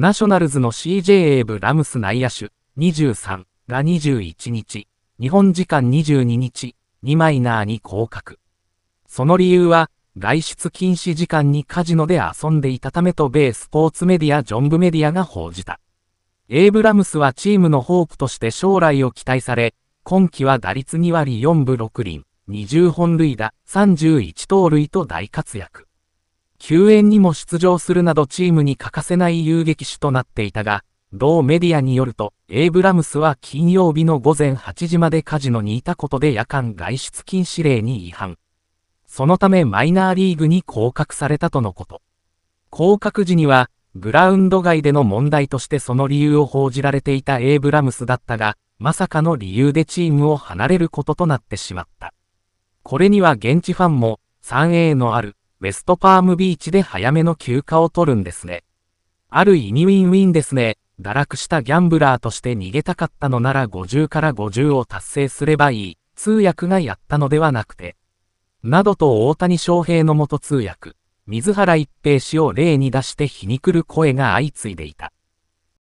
ナショナルズの CJ エイブ・ラムス内野手23が21日、日本時間22日、2マイナーに降格。その理由は、外出禁止時間にカジノで遊んでいたためと米スポーツメディアジョンブメディアが報じた。エイブラムスはチームのホープとして将来を期待され、今季は打率2割4分6厘、20本塁打、31盗塁と大活躍。救援にも出場するなどチームに欠かせない遊撃手となっていたが、同メディアによると、エイブラムスは金曜日の午前8時までカジノにいたことで夜間外出禁止令に違反。そのためマイナーリーグに降格されたとのこと。降格時には、グラウンド外での問題としてその理由を報じられていたエイブラムスだったが、まさかの理由でチームを離れることとなってしまった。これには現地ファンも、3A のあるウェストパームビーチで早めの休暇を取るんですね。ある意味ウィンウィンですね。堕落したギャンブラーとして逃げたかったのなら50から50を達成すればいい、通訳がやったのではなくて。などと大谷翔平の元通訳、水原一平氏を例に出して皮肉る声が相次いでいた。